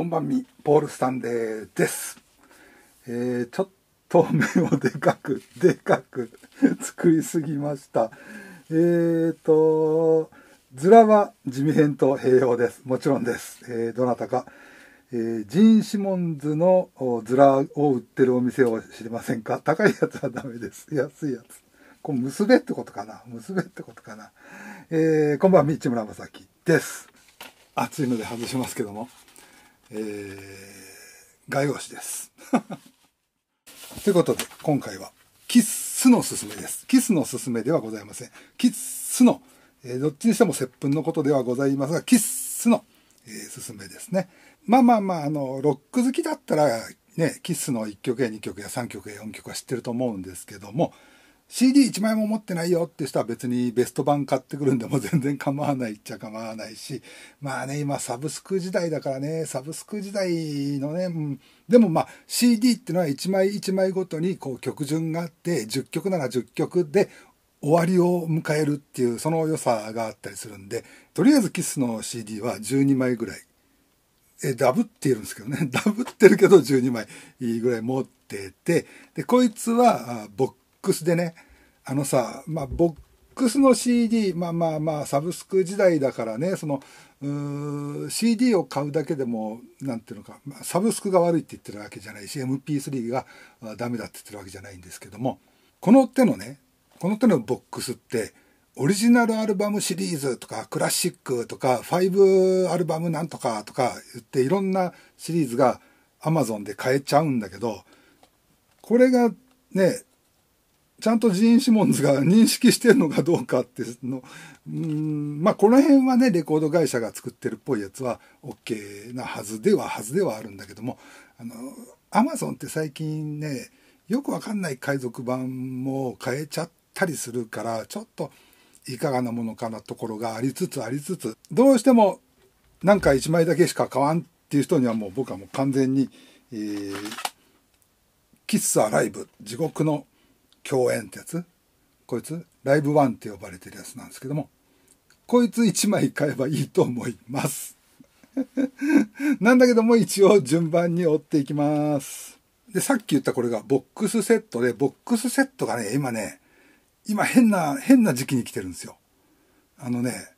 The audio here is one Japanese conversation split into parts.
こんばんみ、ポールスタンデーです。えー、ちょっと目をでかく、でかく 作りすぎました。えーと、ズラは地味編と併用です。もちろんです。えー、どなたか、えー、ジン・シモンズのズラを売ってるお店を知りませんか高いやつはダメです。安いやつ。これ、結べってことかな結べってことかな。えー、こんばんみ、市村正樹です。暑いので外しますけども。えー、画用紙です。ということで、今回は、キッスのすすめです。キスのすすめではございません。キッスの、えー、どっちにしても接吻のことではございますが、キッスの、えー、すすめですね。まあまあまあ、あの、ロック好きだったら、ね、キスの1曲や2曲や3曲や4曲は知ってると思うんですけども、CD1 枚も持ってないよって人は別にベスト版買ってくるんでも全然構わない っちゃ構わないし、まあね、今サブスク時代だからね、サブスク時代のね、うん、でもまあ CD ってのは1枚1枚ごとにこう曲順があって、10曲なら10曲で終わりを迎えるっていうその良さがあったりするんで、とりあえずキスの CD は12枚ぐらい。え、ダブっているんですけどね。ダブってるけど12枚ぐらい持ってて、で、こいつはボックスでね、あのさ、まあ、ボックスの CD、まあまあまあ、サブスク時代だからね、その、CD を買うだけでも、なんていうのか、まあ、サブスクが悪いって言ってるわけじゃないし、MP3 がダメだって言ってるわけじゃないんですけども、この手のね、この手のボックスって、オリジナルアルバムシリーズとかクラシックとか5アルバムなんとかとか言っていろんなシリーズが Amazon で買えちゃうんだけどこれがねちゃんとジーン・シモンズが認識してるのかどうかっての、うん、まあこの辺はね、レコード会社が作ってるっぽいやつは OK なはずでは、はずではあるんだけども、あの、アマゾンって最近ね、よくわかんない海賊版も変えちゃったりするから、ちょっといかがなものかなところがありつつありつつ、どうしてもなんか1枚だけしか買わんっていう人にはもう僕はもう完全に、えー、喫茶ライブ、地獄の共演ってやつこいつライブワンって呼ばれてるやつなんですけどもこいつ1枚買えばいいと思います なんだけども一応順番に追っていきますでさっき言ったこれがボックスセットでボックスセットがね今ね今変な変な時期に来てるんですよあのね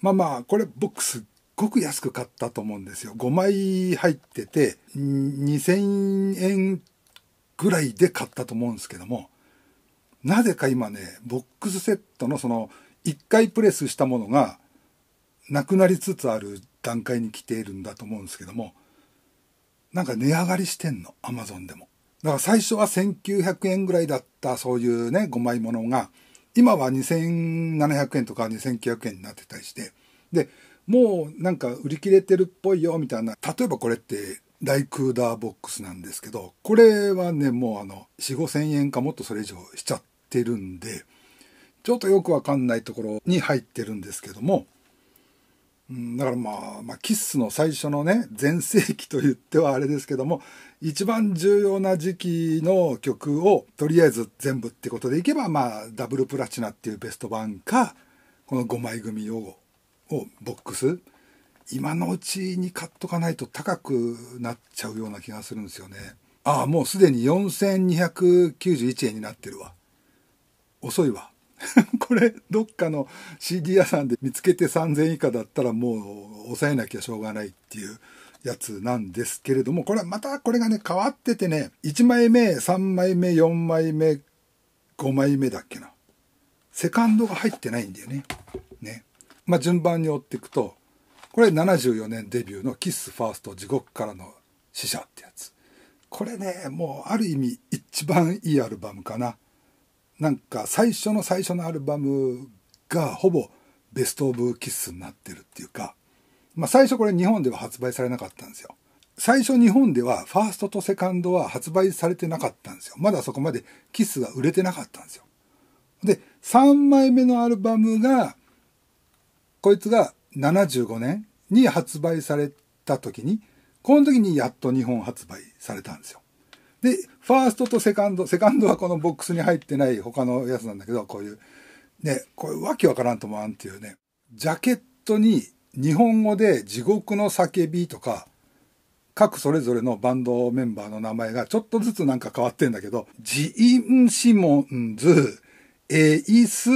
まあまあこれボックスごく安く買ったと思うんですよ5枚入ってて2000円ぐらいで買ったと思うんですけどもなぜか今ね、ボックスセットのその、1回プレスしたものが、なくなりつつある段階に来ているんだと思うんですけども、なんか値上がりしてんの、アマゾンでも。だから最初は1900円ぐらいだったそういうね、5枚ものが、今は2700円とか2900円になってたりして、で、もうなんか売り切れてるっぽいよみたいな、例えばこれってライクーダーボックスなんですけど、これはね、もうあの、4、5000円かもっとそれ以上しちゃっってるんで、ちょっとよくわかんないところに入ってるんですけども、うん、だからまあ、まあ、キッスの最初のね、全盛期と言ってはあれですけども、一番重要な時期の曲を、とりあえず全部ってことでいけば、まあ、ダブルプラチナっていうベスト版か、この5枚組を、をボックス、今のうちに買っとかないと高くなっちゃうような気がするんですよね。ああ、もうすでに4291円になってるわ。遅いわ。これ、どっかの CD 屋さんで見つけて3000以下だったらもう抑えなきゃしょうがないっていうやつなんですけれども、これはまたこれがね、変わっててね、1枚目、3枚目、4枚目、5枚目だっけな。セカンドが入ってないんだよね。ね。まあ、順番に追っていくと、これ74年デビューのキスファースト地獄からの死者ってやつ。これね、もうある意味一番いいアルバムかな。なんか最初の最初のアルバムがほぼベスト・オブ・キッスになってるっていうか、まあ、最初これ日本では発売されなかったんですよ。最初日本ではファーストとセカンドは発売されてなかったんですよ。まだそこまでキスが売れてなかったんですよ。で、3枚目のアルバムが、こいつが75年に発売された時に、この時にやっと日本発売されたんですよ。で、ファーストとセカンド、セカンドはこのボックスに入ってない他のやつなんだけど、こういう、ね、これわけわからんともあんっていうね、ジャケットに日本語で地獄の叫びとか、各それぞれのバンドメンバーの名前がちょっとずつなんか変わってんだけど、ジイン・シモンズ、エイス、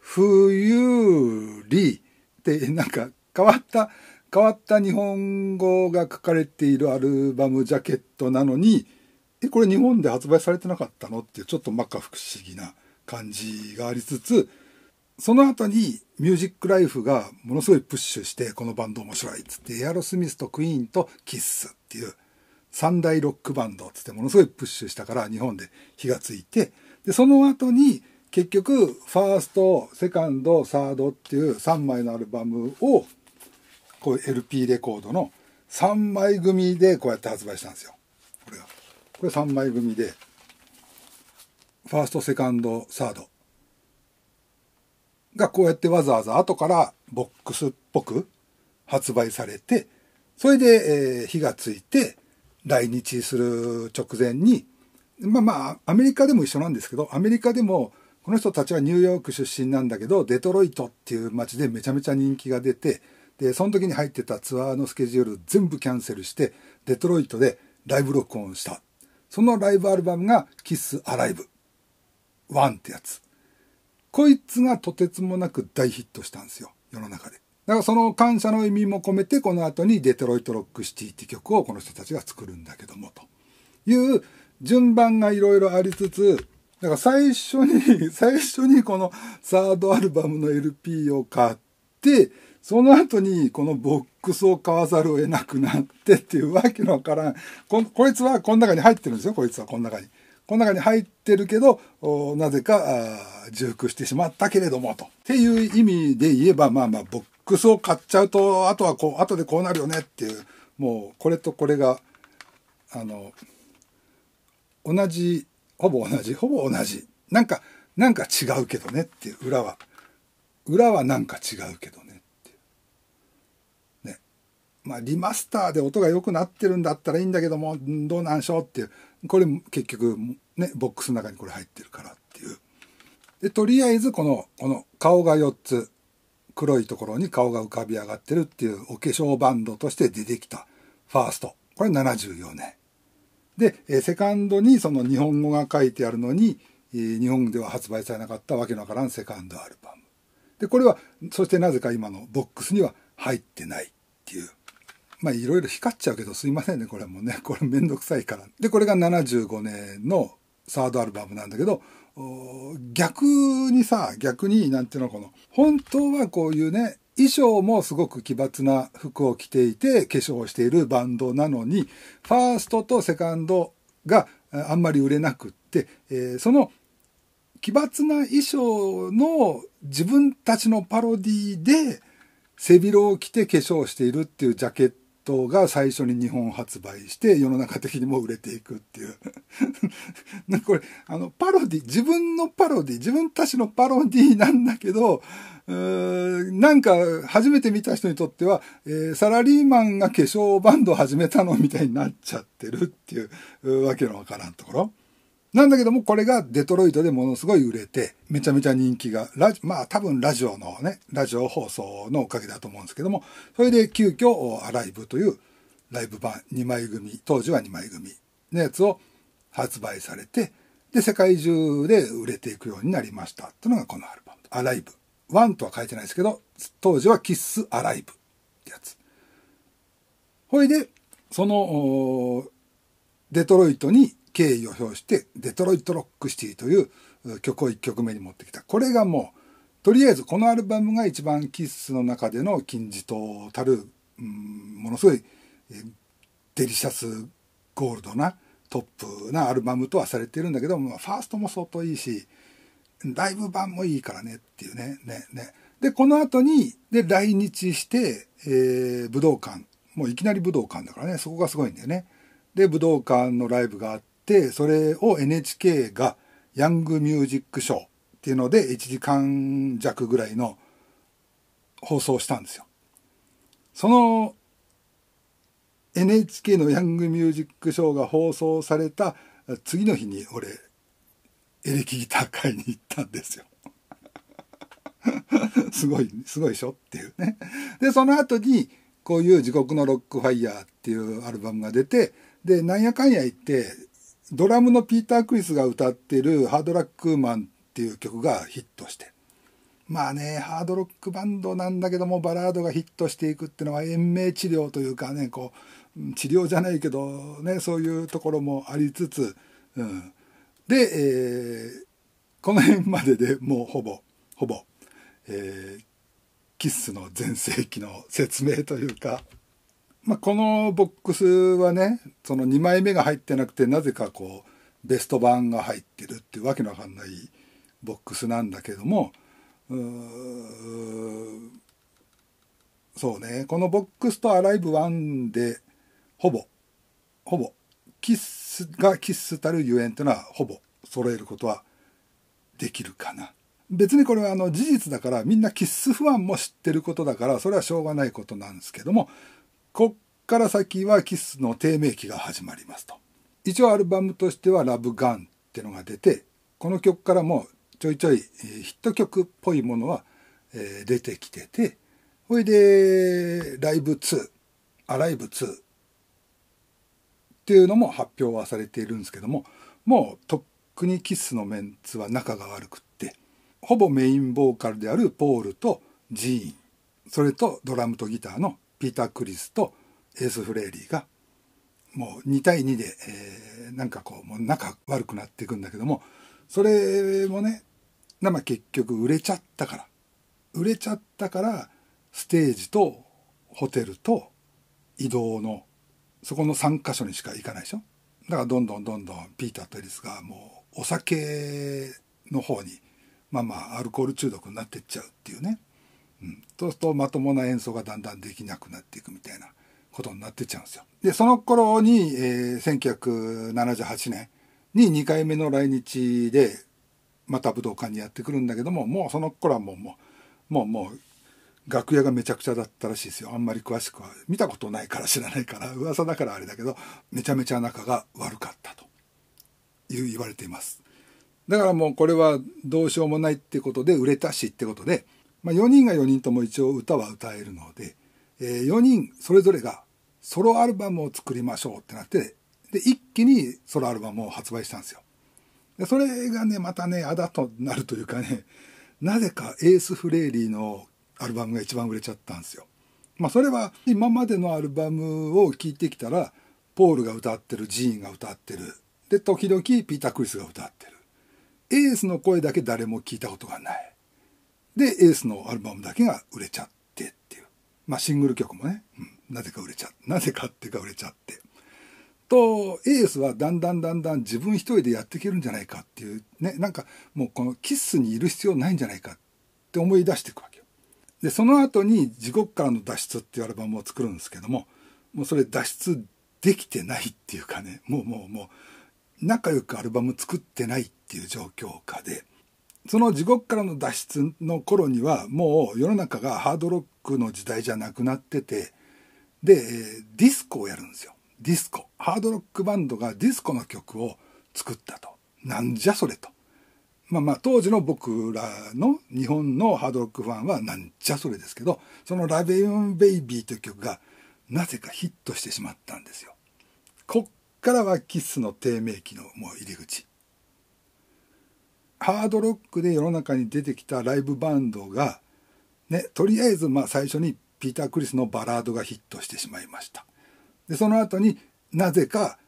フユーリってなんか変わった変わった日本語が書かれているアルバムジャケットなのにえ、これ日本で発売されてなかったのっていうちょっとっ赤不思議な感じがありつつ、その後にミュージックライフがものすごいプッシュして、このバンド面白いっつって、エアロスミスとクイーンとキッスっていう三大ロックバンドっつってものすごいプッシュしたから日本で火がついて、で、その後に結局、ファースト、セカンド、サードっていう3枚のアルバムを、こう LP レコードの3枚組でこうやって発売したんですよ。これが。これ3枚組でファーストセカンドサードがこうやってわざわざ後からボックスっぽく発売されてそれで、えー、火がついて来日する直前にまあまあアメリカでも一緒なんですけどアメリカでもこの人たちはニューヨーク出身なんだけどデトロイトっていう街でめちゃめちゃ人気が出てでその時に入ってたツアーのスケジュール全部キャンセルしてデトロイトでライブ録音したそのライブアルバムがキスアライブ1ってやつ。こいつがとてつもなく大ヒットしたんですよ。世の中で。だからその感謝の意味も込めてこの後にデトロイトロックシティって曲をこの人たちが作るんだけどもという順番がいろいろありつつだから最初に最初にこのサードアルバムの LP を買ってその後にこのボックスを買わざるを得なくなってっていうわけのわからんここいつはこの中に入ってるんですよこいつはこの中に。この中に入ってるけど、なぜか重複してしまったけれどもと。っていう意味で言えば、まあまあ、ボックスを買っちゃうと、あとはこう、後でこうなるよねっていう、もう、これとこれが、あの、同じ、ほぼ同じ、ほぼ同じ。なんか、なんか違うけどねっていう、裏は。裏はなんか違うけどまあ、リマスターで音が良くなってるんだったらいいんだけども、どうなんでしょうっていう。これ結局、ね、ボックスの中にこれ入ってるからっていう。で、とりあえずこの、この顔が4つ、黒いところに顔が浮かび上がってるっていうお化粧バンドとして出てきたファースト。これ74年。で、えセカンドにその日本語が書いてあるのに、日本では発売されなかったわけのわからんセカンドアルバム。で、これは、そしてなぜか今のボックスには入ってないっていう。まあいろいろ光っちゃうけどすいませんね、これもね。これめんどくさいから。で、これが75年のサードアルバムなんだけど、逆にさ、逆になんていうのこの、本当はこういうね、衣装もすごく奇抜な服を着ていて、化粧をしているバンドなのに、ファーストとセカンドがあんまり売れなくって、えー、その奇抜な衣装の自分たちのパロディで背広を着て化粧しているっていうジャケットが最初に日本発売して世の中的にも売れていくっていう これあのパロディ自分のパロディ自分たちのパロディなんだけどなんか初めて見た人にとっては、えー、サラリーマンが化粧バンドを始めたのみたいになっちゃってるっていうわけのわからんところ。なんだけども、これがデトロイトでものすごい売れて、めちゃめちゃ人気が、ラジまあ多分ラジオのね、ラジオ放送のおかげだと思うんですけども、それで急遽アライブというライブ版2枚組、当時は2枚組のやつを発売されて、で、世界中で売れていくようになりましたっていうのがこのアルバム。アライブ。ワンとは書いてないですけど、当時はキッスアライブってやつ。ほいで、その、デトロイトに敬意を表してデトロイト・ロック・シティという曲を1曲目に持ってきたこれがもうとりあえずこのアルバムが一番キッスの中での金字塔たる、うん、ものすごいデリシャスゴールドなトップなアルバムとはされてるんだけども、ファーストも相当いいしライブ版もいいからねっていうねねねでこの後にで来日して、えー、武道館もういきなり武道館だからねそこがすごいんだよねで武道館のライブがあっ、それを NHK がヤングミュージックショーっていうので1時間弱ぐらいの放送したんですよ。その NHK のヤングミュージックショーが放送された次の日に俺エレキギター会に行ったんですよ。すごい、すごいでしょっていうね。で、その後に、こういう地獄のロックファイヤーっていうアルバムが出て、で、なんやかんや言って、ドラムのピーター・クリスが歌ってる「ハードラックマン」っていう曲がヒットしてまあねハードロックバンドなんだけどもバラードがヒットしていくっていうのは延命治療というかねこう治療じゃないけどねそういうところもありつつ、うん、で、えー、この辺まででもうほぼほぼ、えー、キッスの全盛期の説明というか。まあ、このボックスはねその2枚目が入ってなくてなぜかこうベスト版が入ってるっていうわけのわかんないボックスなんだけどもうそうねこのボックスと「アライブ1」でほぼほぼキッスがキッスたるゆえんというのはほぼ揃えることはできるかな。別にこれはあの事実だからみんなキッスファンも知ってることだからそれはしょうがないことなんですけどもこっから先はキスの低迷期が始まりますと。一応アルバムとしては「ラブガンってのが出てこの曲からもちょいちょいヒット曲っぽいものは出てきててほいで「ライブ2」「アライブ2」っていうのも発表はされているんですけどももうとっくにキスのメンツは仲が悪くってほぼメインボーカルであるポールとジーンそれとドラムとギターのピーター・クリスとエース・フレイリーがもう2対2で、えー、なんかこうもう仲悪くなっていくんだけどもそれもね生結局売れちゃったから売れちゃったからステージとホテルと移動のそこの3箇所にしか行かないでしょだからどんどんどんどんピーターとエリスがもうお酒の方にまあまあアルコール中毒になってっちゃうっていうねうん、そうするとまともな演奏がだんだんできなくなっていくみたいなことになってっちゃうんですよ。で、その頃に、えー、1978年に2回目の来日で、また武道館にやってくるんだけども、もうその頃はもう、もう、もう、もう、楽屋がめちゃくちゃだったらしいですよ。あんまり詳しくは見たことないから知らないから、噂だからあれだけど、めちゃめちゃ仲が悪かったという言われています。だからもうこれはどうしようもないってことで売れたしってことで、まあ、4人が4人とも一応歌は歌えるので、えー、4人それぞれがソロアルバムを作りましょうってなってで一気にソロアルバムを発売したんですよ。でそれがねまたねあだとなるというかねなぜかエース・フレイリーのアルバムが一番売れちゃったんですよ。まあ、それは今までのアルバムを聴いてきたらポールが歌ってるジーンが歌ってるで時々ピーター・クリスが歌ってるエースの声だけ誰も聞いたことがないで、エースのアルバムだけが売れちゃってっていう。まあシングル曲もね、うん、なぜか売れちゃ、なぜかっていうか売れちゃって。と、エースはだんだんだんだん自分一人でやっていけるんじゃないかっていう、ね、なんかもうこのキッスにいる必要ないんじゃないかって思い出していくわけよ。で、その後に地獄からの脱出っていうアルバムを作るんですけども、もうそれ脱出できてないっていうかね、もうもうもう、仲良くアルバム作ってないっていう状況下で、その地獄からの脱出の頃にはもう世の中がハードロックの時代じゃなくなっててでディスコをやるんですよディスコハードロックバンドがディスコの曲を作ったとなんじゃそれとまあまあ当時の僕らの日本のハードロックファンはなんじゃそれですけどその「ラベウン・ベイビー」という曲がなぜかヒットしてしまったんですよこっからはキスの低迷期のもう入り口ハードロックで世の中に出てきたライブバンドが、ね、とりあえずまあ最初にピーター・クリスのバラードがヒットしてしまいましたでその後になぜか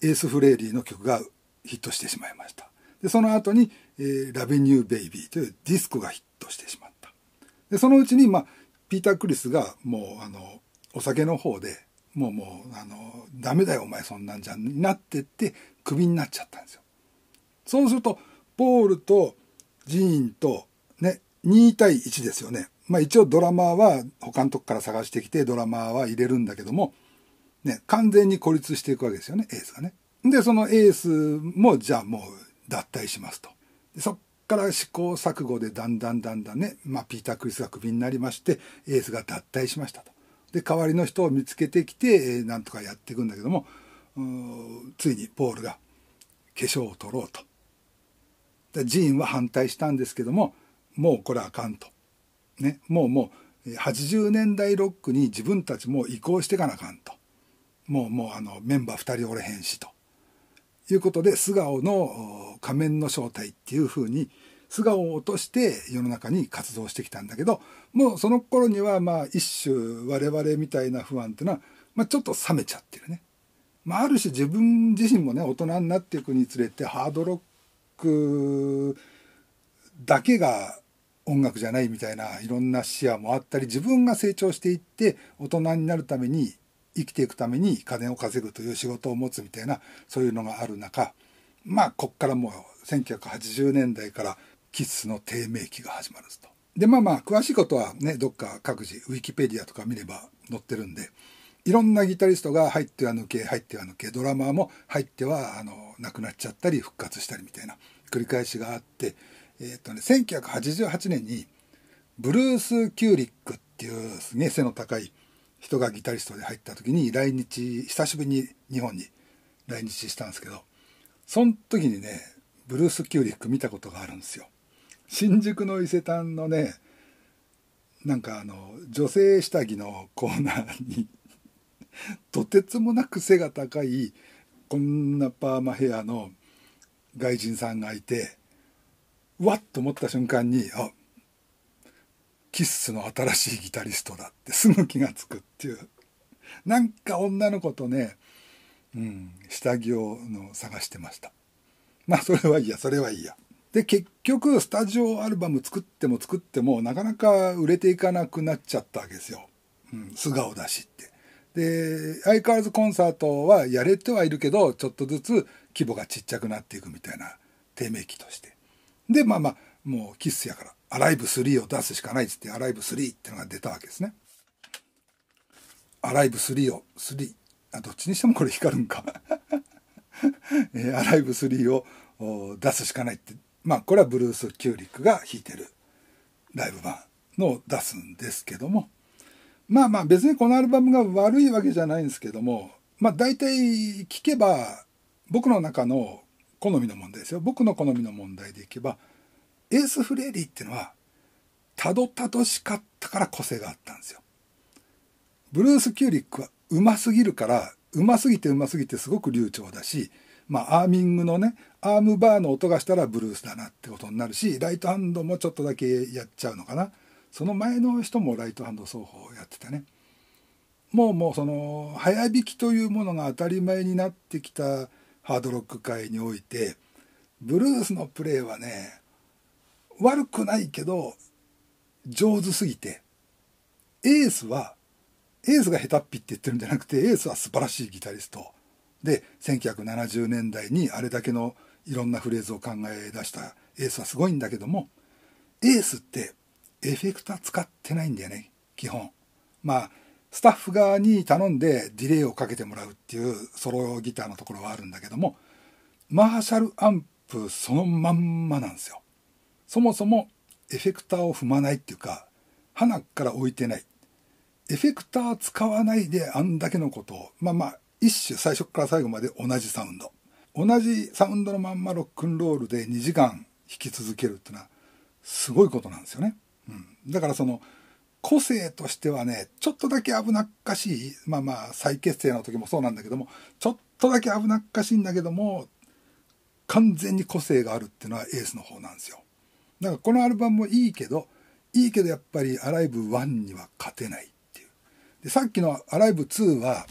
エース・フレーリーの曲がヒットしてしまいましたでその後に、えー、ラビニュー・ベイビー」というディスコがヒットしてしまったでそのうちに、まあ、ピーター・クリスがもうあのお酒の方でもうもうあのダメだよお前そんなんじゃになってってクビになっちゃったんですよそうするとポールとジーンとね、2対1ですよね。まあ一応ドラマーは他のとこから探してきてドラマーは入れるんだけども、ね、完全に孤立していくわけですよね、エースがね。で、そのエースもじゃあもう脱退しますと。でそっから試行錯誤でだんだんだんだんね、まあピーター・クリスがクビになりまして、エースが脱退しましたと。で、代わりの人を見つけてきて、えなんとかやっていくんだけども、ついにポールが化粧を取ろうと。寺院は反対したんですけどももうこれあかんと、ね、もうもう80年代ロックに自分たちも移行してかなあかんともうもうあのメンバー2人おれへんしということで素顔の仮面の正体っていうふうに素顔を落として世の中に活動してきたんだけどもうその頃にはまあ一種我々みたいな不安っていうのは、まあ、ちょっと冷めちゃってるね。まあ、ある種自分自身もね大人になっていくにつれてハードロッだけが音楽じゃないみたいないろんな視野もあったり自分が成長していって大人になるために生きていくために金を稼ぐという仕事を持つみたいなそういうのがある中まあこっからもう1980年代からキッスの低迷期が始まると。でまあまあ詳しいことはねどっか各自ウィキペディアとか見れば載ってるんでいろんなギタリストが入っては抜け入っては抜けドラマーも入ってはあの亡くなっちゃったり復活したりみたいな繰り返しがあって、えっ、ー、とね、1988年にブルース・キューリックっていうすげえ背の高い人がギタリストで入った時に来日久しぶりに日本に来日したんですけどその時にねブルース・キューリック見たことがあるんですよ。新宿の伊勢丹のねなんかあの女性下着のコーナーにとてつもなく背が高いこんなパーマヘアの外人さんがいてわっと思った瞬間にあキッスの新しいギタリストだってすぐ気が付くっていうなんか女の子とね、うん、下着をの探してましたまあそれはいいやそれはいいやで結局スタジオアルバム作っても作ってもなかなか売れていかなくなっちゃったわけですよ、うん、素顔だしってで、相変わらずコンサートはやれてはいるけど、ちょっとずつ規模がちっちゃくなっていくみたいな低迷期として。で、まあまあ、もうキッスやから、アライブ3を出すしかないっつって、アライブ3ってのが出たわけですね。アライブ3を、3、あ、どっちにしてもこれ光るんか えー、アライブ3を出すしかないって、まあこれはブルース・キューリックが弾いてるライブ版のを出すんですけども、まあまあ別にこのアルバムが悪いわけじゃないんですけども、まあ大体聞けば僕の中の好みの問題ですよ。僕の好みの問題でいけば、エース・フレーリーっていうのは、たどたどしかったから個性があったんですよ。ブルース・キューリックはうますぎるから、うますぎてうますぎてすごく流暢だし、まあアーミングのね、アームバーの音がしたらブルースだなってことになるし、ライトハンドもちょっとだけやっちゃうのかな。その前の人もライトハンド奏法をやってたね。もうもうその早弾きというものが当たり前になってきたハードロック界においてブルースのプレーはね悪くないけど上手すぎてエースはエースが下手っぴって言ってるんじゃなくてエースは素晴らしいギタリストで1970年代にあれだけのいろんなフレーズを考え出したエースはすごいんだけどもエースってエフェクター使ってないんだよね基本まあスタッフ側に頼んでディレイをかけてもらうっていうソロギターのところはあるんだけどもマーシャルアンプそのまんまなんですよそもそもエフェクターを踏まないっていうか花から置いてないエフェクター使わないであんだけのことをまあまあ一種最初から最後まで同じサウンド同じサウンドのまんまロックンロールで2時間弾き続けるっていうのはすごいことなんですよね。うん、だからその個性としてはねちょっとだけ危なっかしいまあまあ再結成の時もそうなんだけどもちょっとだけ危なっかしいんだけども完全に個性があるっていうのはエースの方なんですよ。だからこのアルバムもいいけどいいけどやっぱり「アライブ1」には勝てないっていう。でさっきの「アライブ2」は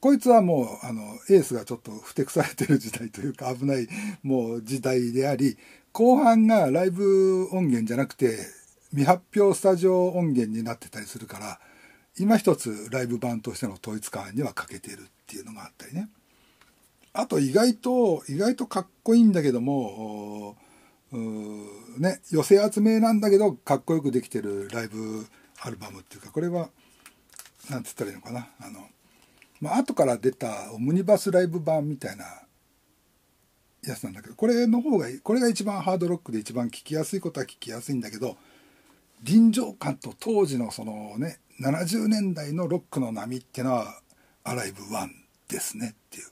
こいつはもうあのエースがちょっとふてくされてる時代というか危ないもう時代であり後半がライブ音源じゃなくて未発表スタジオ音源になってたりするから今一つライブ版としての統一感には欠けてるっていうのがあったりねあと意外と意外とかっこいいんだけどもね寄せ集めなんだけどかっこよくできてるライブアルバムっていうかこれは何て言ったらいいのかなあの、まあ後から出たオムニバスライブ版みたいなやつなんだけどこれの方がこれが一番ハードロックで一番聴きやすいことは聴きやすいんだけど臨場感と当時のそのね70年代のロックの波っていうのは「アライブ1」ですねっていう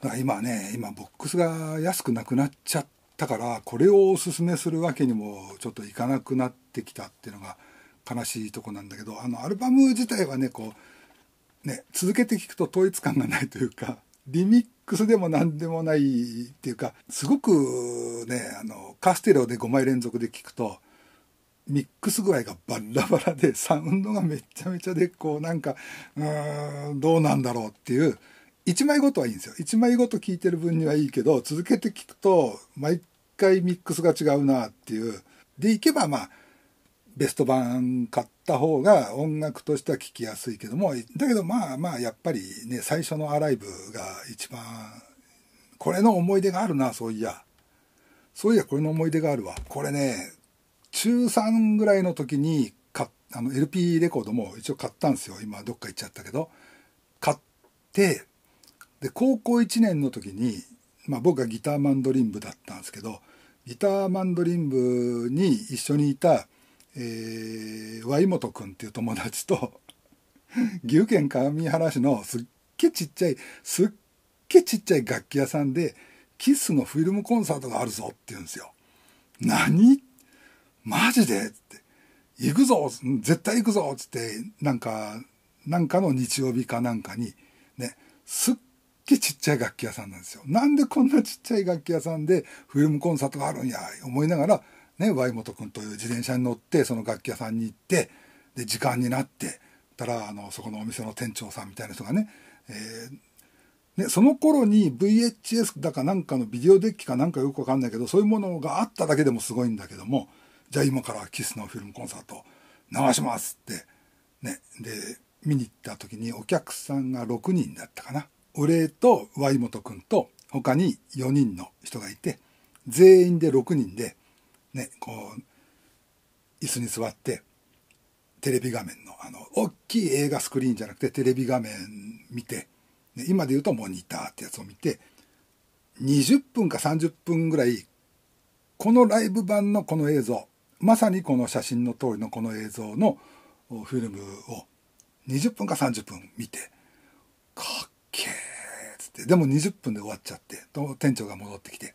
だから今ね今ボックスが安くなくなっちゃったからこれをおすすめするわけにもちょっといかなくなってきたっていうのが悲しいとこなんだけどあのアルバム自体はねこうね続けて聴くと統一感がないというかリミックスでも何でもないっていうかすごくねあのカステロで5枚連続で聴くと「ミックス具合がバラバラで サウンドがめちゃめちゃでこうなんかうーんどうなんだろうっていう1枚ごとはいいんですよ1枚ごと聴いてる分にはいいけど続けて聴くと毎回ミックスが違うなっていうでいけばまあベスト版買った方が音楽としては聴きやすいけどもだけどまあまあやっぱりね最初のアライブが一番これの思い出があるなそういやそういやこれの思い出があるわこれね中3ぐらいの時にあの LP レコードも一応買ったんですよ今どっか行っちゃったけど買ってで高校1年の時に、まあ、僕がギターマンドリン部だったんですけどギターマンドリン部に一緒にいた、えー、和本君っていう友達と 岐阜県上原市のすっげえちっちゃいすっげえちっちゃい楽器屋さんでキスのフィルムコンサートがあるぞって言うんですよ。何マジでって、行くぞ絶対行くぞつって、なんか、なんかの日曜日かなんかに、ね、すっげえちっちゃい楽器屋さんなんですよ。なんでこんなちっちゃい楽器屋さんでフィルムコンサートがあるんや、思いながら、ね、ワイモト君という自転車に乗って、その楽器屋さんに行って、で、時間になって、たら、あの、そこのお店の店長さんみたいな人がね、えー、ね、その頃に VHS だかなんかのビデオデッキかなんかよくわかんないけど、そういうものがあっただけでもすごいんだけども、じゃあ今からキスのフィルムコンサート流しますって、ね、で、見に行った時にお客さんが6人だったかな。お礼とワイモト君と他に4人の人がいて、全員で6人で、ね、こう、椅子に座って、テレビ画面の、あの、大きい映画スクリーンじゃなくてテレビ画面見て、ね、今で言うとモニターってやつを見て、20分か30分ぐらい、このライブ版のこの映像、まさにこの写真の通りのこの映像のフィルムを20分か30分見てかっけえ」っつってでも20分で終わっちゃってと店長が戻ってきて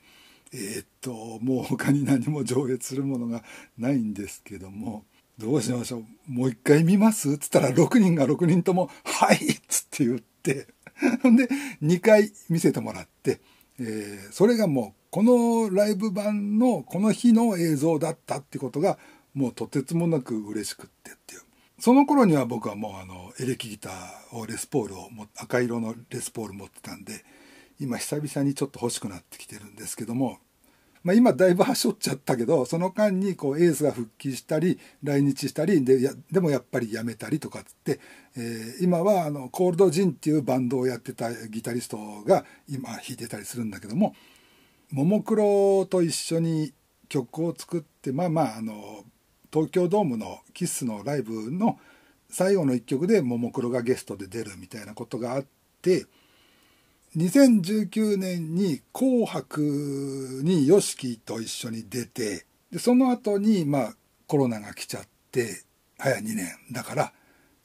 えー、っともう他に何も上映するものがないんですけどもどうしましょうもう一回見ますっつったら6人が6人とも「はい!」っつって言ってほん で2回見せてもらって、えー、それがもうこのライブ版のこの日の映像だったってことがもうとてつもなく嬉しくってっていうその頃には僕はもうあのエレキギターをレスポールを赤色のレスポール持ってたんで今久々にちょっと欲しくなってきてるんですけども、まあ、今だいぶはしょっちゃったけどその間にこうエースが復帰したり来日したりでやでもやっぱりやめたりとかっつって、えー、今はあのコールドジンっていうバンドをやってたギタリストが今弾いてたりするんだけどもももクロと一緒に曲を作ってまあまああの東京ドームのキスのライブの最後の1曲でももクロがゲストで出るみたいなことがあって2019年に「紅白」に YOSHIKI と一緒に出てでその後にまあコロナが来ちゃって早2年だから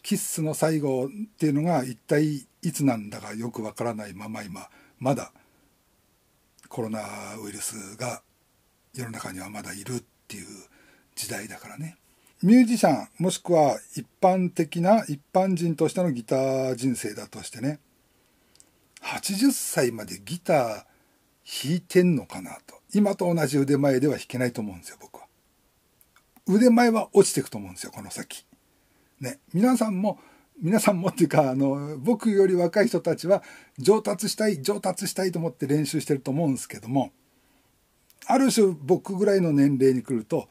キッスの最後っていうのが一体いつなんだかよくわからないまま今まだコロナウイルスが世の中にはまだいるっていう時代だからねミュージシャンもしくは一般的な一般人としてのギター人生だとしてね80歳までギター弾いてんのかなと今と同じ腕前では弾けないと思うんですよ僕は腕前は落ちていくと思うんですよこの先ね皆さんも皆さんもっていうかあの僕より若い人たちは上達したい上達したいと思って練習してると思うんですけどもある種僕ぐらいの年齢に来ると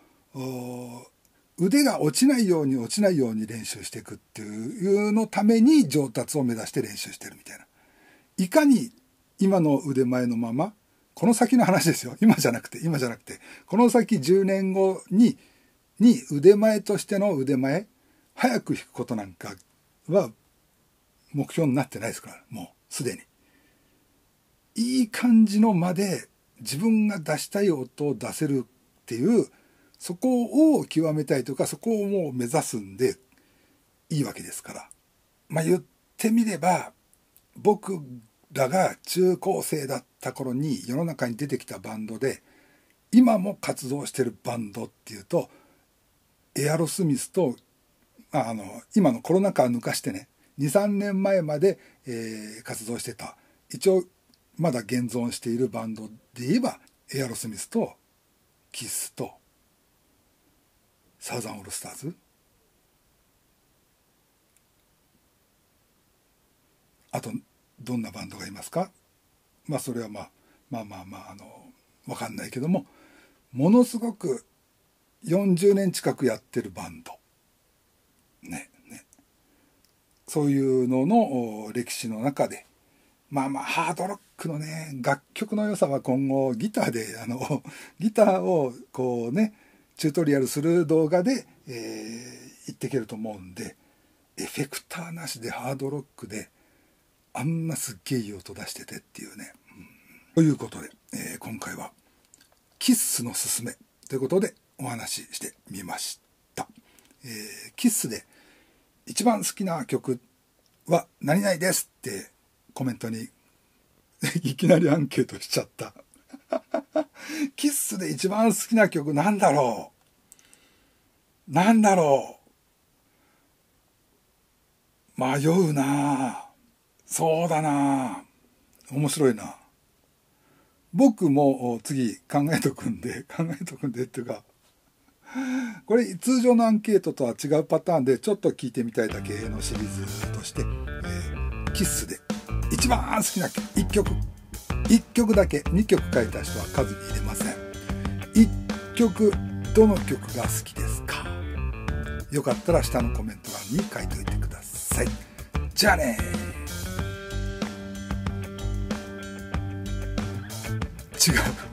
腕が落ちないように落ちないように練習していくっていうのために上達を目指して練習してるみたいな。いかに今の腕前のままこの先の話ですよ今じゃなくて今じゃなくてこの先10年後にに腕前としての腕前早く弾くことなんかは目標になってないですから、もうすでに。いい感じの間で自分が出したい音を出せるっていう、そこを極めたいというか、そこをもう目指すんでいいわけですから。まあ言ってみれば、僕らが中高生だった頃に世の中に出てきたバンドで、今も活動してるバンドっていうと、エアロスミスとまあ、あの今のコロナ禍を抜かしてね23年前まで、えー、活動してた一応まだ現存しているバンドで言えばエアロスミスとキスとサザンオールスターズあとどんなバンドがいますかまあそれはまあまあまあまああの分かんないけどもものすごく40年近くやってるバンドね、ね。そういうのの歴史の中で、まあまあ、ハードロックのね、楽曲の良さは今後、ギターで、あの、ギターを、こうね、チュートリアルする動画で、えー、言っていけると思うんで、エフェクターなしでハードロックで、あんなすっげえいい音出しててっていうね。うん、ということで、えー、今回は、キッスのすすめということでお話ししてみました。えー、キッスで一番好きな曲は何々ですってコメントにいきなりアンケートしちゃった キッスで一番好きな曲なんだろうなんだろう迷うなそうだな面白いな僕も次考えとくんで 考えとくんでっていうか これ通常のアンケートとは違うパターンでちょっと聞いてみたいだけのシリーズとして、えー、キッスで一番好きな1曲1曲だけ2曲書いた人は数に入れません1曲どの曲が好きですかよかったら下のコメント欄に書いておいてくださいじゃあね違う